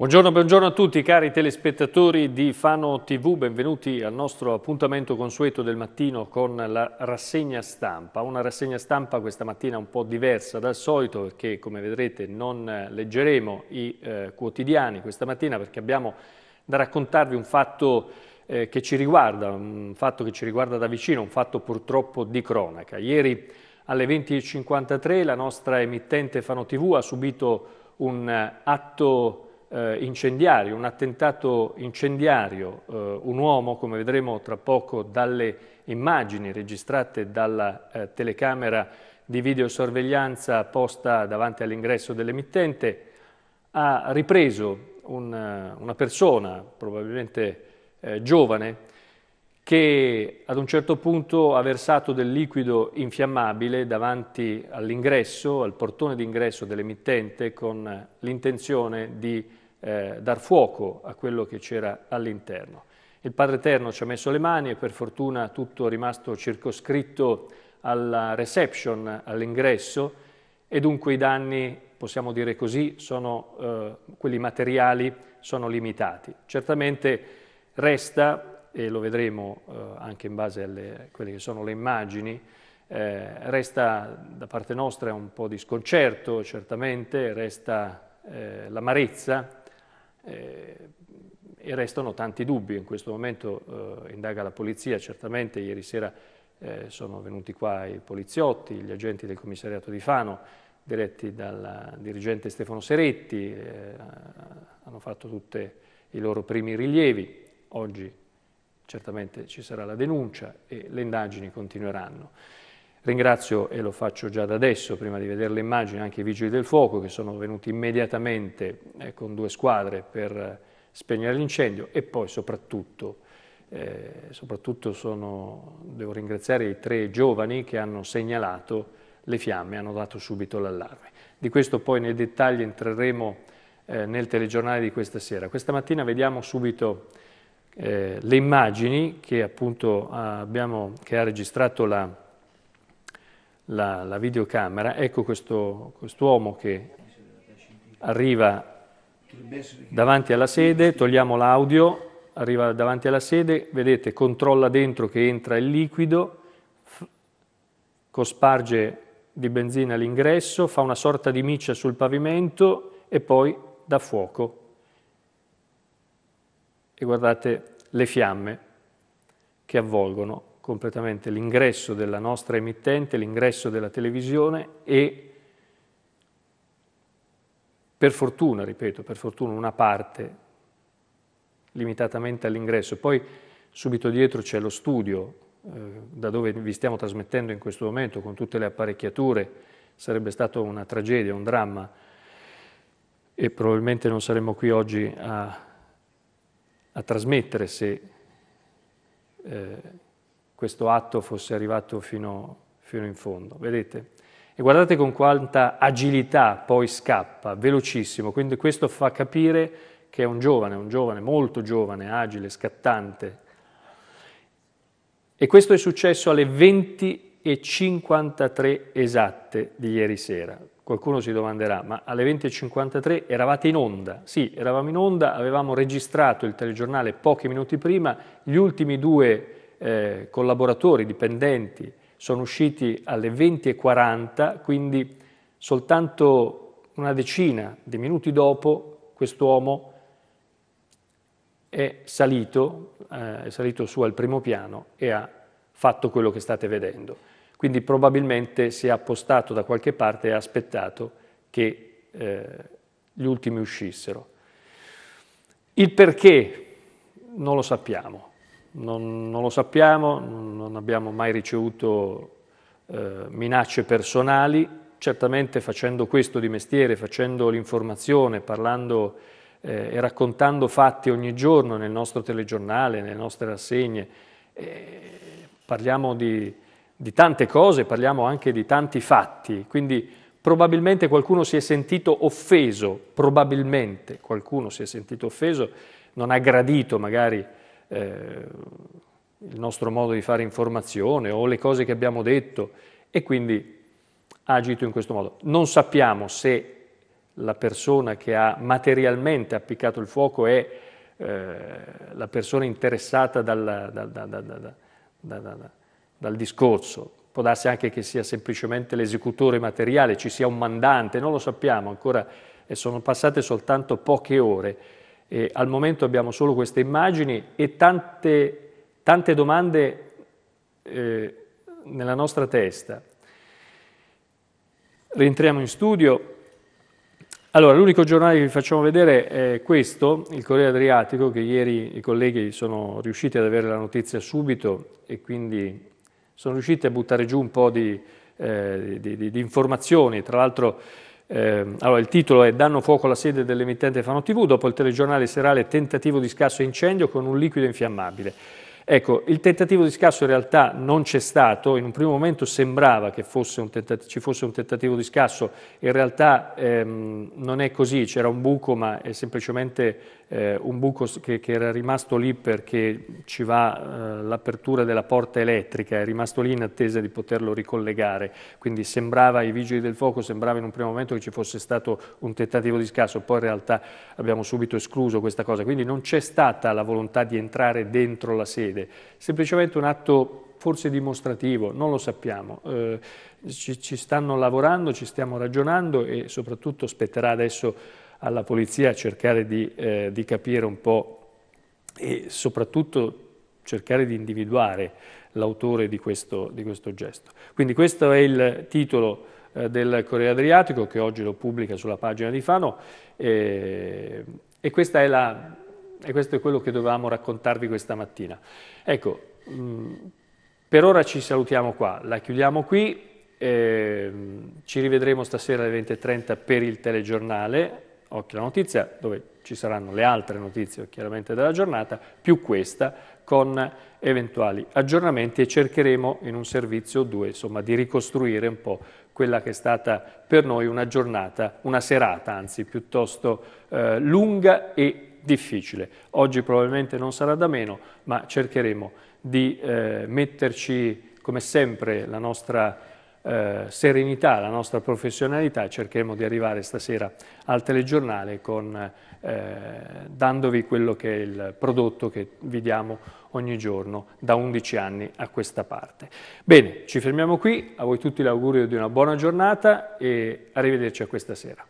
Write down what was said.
Buongiorno, buongiorno, a tutti cari telespettatori di Fano TV, benvenuti al nostro appuntamento consueto del mattino con la rassegna stampa. Una rassegna stampa questa mattina un po' diversa dal solito perché come vedrete non eh, leggeremo i eh, quotidiani questa mattina perché abbiamo da raccontarvi un fatto eh, che ci riguarda, un fatto che ci riguarda da vicino, un fatto purtroppo di cronaca. Ieri alle 20.53 la nostra emittente Fano TV ha subito un eh, atto eh, incendiario, un attentato incendiario, eh, un uomo, come vedremo tra poco dalle immagini registrate dalla eh, telecamera di videosorveglianza posta davanti all'ingresso dell'emittente, ha ripreso un, eh, una persona, probabilmente eh, giovane, che ad un certo punto ha versato del liquido infiammabile davanti all'ingresso, al portone d'ingresso dell'emittente, con l'intenzione di eh, dar fuoco a quello che c'era all'interno. Il Padre Eterno ci ha messo le mani e per fortuna tutto è rimasto circoscritto alla reception, all'ingresso, e dunque i danni, possiamo dire così, sono, eh, quelli materiali sono limitati. Certamente resta, e lo vedremo eh, anche in base a quelle che sono le immagini, eh, resta da parte nostra un po' di sconcerto, certamente, resta eh, l'amarezza eh, e restano tanti dubbi. In questo momento eh, indaga la polizia, certamente ieri sera eh, sono venuti qua i poliziotti, gli agenti del commissariato di Fano, diretti dal dirigente Stefano Seretti, eh, hanno fatto tutti i loro primi rilievi. Oggi certamente ci sarà la denuncia e le indagini continueranno. Ringrazio, e lo faccio già da adesso, prima di vedere le immagini, anche i Vigili del Fuoco che sono venuti immediatamente eh, con due squadre per eh, spegnere l'incendio e poi soprattutto, eh, soprattutto sono, devo ringraziare i tre giovani che hanno segnalato le fiamme, hanno dato subito l'allarme. Di questo poi nei dettagli entreremo eh, nel telegiornale di questa sera. Questa mattina vediamo subito eh, le immagini che appunto ah, abbiamo, che ha registrato la la, la videocamera, ecco questo quest'uomo che arriva davanti alla sede, togliamo l'audio, arriva davanti alla sede, vedete, controlla dentro che entra il liquido, cosparge di benzina l'ingresso, fa una sorta di miccia sul pavimento e poi dà fuoco. E guardate le fiamme che avvolgono completamente l'ingresso della nostra emittente, l'ingresso della televisione e per fortuna, ripeto, per fortuna una parte limitatamente all'ingresso. Poi subito dietro c'è lo studio eh, da dove vi stiamo trasmettendo in questo momento con tutte le apparecchiature, sarebbe stata una tragedia, un dramma e probabilmente non saremmo qui oggi a, a trasmettere se... Eh, questo atto fosse arrivato fino, fino in fondo. Vedete? E guardate con quanta agilità poi scappa, velocissimo, quindi questo fa capire che è un giovane, un giovane molto giovane, agile, scattante. E questo è successo alle 20.53 esatte di ieri sera. Qualcuno si domanderà, ma alle 20.53 eravate in onda? Sì, eravamo in onda, avevamo registrato il telegiornale pochi minuti prima, gli ultimi due eh, collaboratori, dipendenti, sono usciti alle 20.40, quindi soltanto una decina di minuti dopo quest'uomo è salito, eh, è salito su al primo piano e ha fatto quello che state vedendo. Quindi probabilmente si è appostato da qualche parte e ha aspettato che eh, gli ultimi uscissero. Il perché non lo sappiamo, non, non lo sappiamo, non abbiamo mai ricevuto eh, minacce personali, certamente facendo questo di mestiere, facendo l'informazione, parlando eh, e raccontando fatti ogni giorno nel nostro telegiornale, nelle nostre rassegne, eh, parliamo di, di tante cose, parliamo anche di tanti fatti, quindi probabilmente qualcuno si è sentito offeso, probabilmente qualcuno si è sentito offeso, non ha gradito magari eh, il nostro modo di fare informazione o le cose che abbiamo detto e quindi ha agito in questo modo. Non sappiamo se la persona che ha materialmente appiccato il fuoco è eh, la persona interessata dal, dal, dal, dal discorso, può darsi anche che sia semplicemente l'esecutore materiale, ci sia un mandante, non lo sappiamo ancora, e sono passate soltanto poche ore. Eh, al momento abbiamo solo queste immagini e tante, tante domande eh, nella nostra testa. Rientriamo in studio. Allora, l'unico giornale che vi facciamo vedere è questo, il Corriere Adriatico, che ieri i colleghi sono riusciti ad avere la notizia subito e quindi sono riusciti a buttare giù un po' di, eh, di, di, di informazioni. Tra l'altro eh, allora, il titolo è Danno fuoco alla sede dell'emittente Fano TV, dopo il telegiornale serale tentativo di scasso incendio con un liquido infiammabile. Ecco, il tentativo di scasso in realtà non c'è stato, in un primo momento sembrava che fosse ci fosse un tentativo di scasso, in realtà ehm, non è così, c'era un buco ma è semplicemente eh, un buco che, che, era rimasto lì perché ci va eh, l'apertura della porta elettrica, è rimasto lì in attesa di poterlo ricollegare, quindi sembrava ai vigili del fuoco, sembrava in un primo momento che ci fosse stato un tentativo di scasso, poi in realtà abbiamo subito escluso questa cosa, quindi non c'è stata la volontà di entrare dentro la sede succede, semplicemente un atto forse dimostrativo, non lo sappiamo. Eh, ci, ci, stanno lavorando, ci stiamo ragionando e soprattutto spetterà adesso alla Polizia cercare di, eh, di capire un po' e soprattutto cercare di individuare l'autore di, di questo, gesto. Quindi questo è il titolo eh, del Corriere Adriatico che oggi lo pubblica sulla pagina di Fano eh, e questa è la, e questo è quello che dovevamo raccontarvi questa mattina. Ecco, mm, per ora ci salutiamo qua, la chiudiamo qui, eh, ci rivedremo stasera alle 20.30 per il telegiornale, occhio alla notizia, dove ci saranno le altre notizie chiaramente della giornata, più questa con eventuali aggiornamenti e cercheremo in un servizio o due insomma, di ricostruire un po' quella che è stata per noi una giornata, una serata anzi piuttosto eh, lunga e difficile. Oggi probabilmente non sarà da meno, ma cercheremo di eh, metterci, come sempre, la nostra eh, serenità, la nostra professionalità, cercheremo di arrivare stasera al telegiornale con, eh, dandovi quello che è il prodotto che vi diamo ogni giorno da 11 anni a questa parte. Bene, ci fermiamo qui, a voi tutti l'augurio di una buona giornata e arrivederci a questa sera.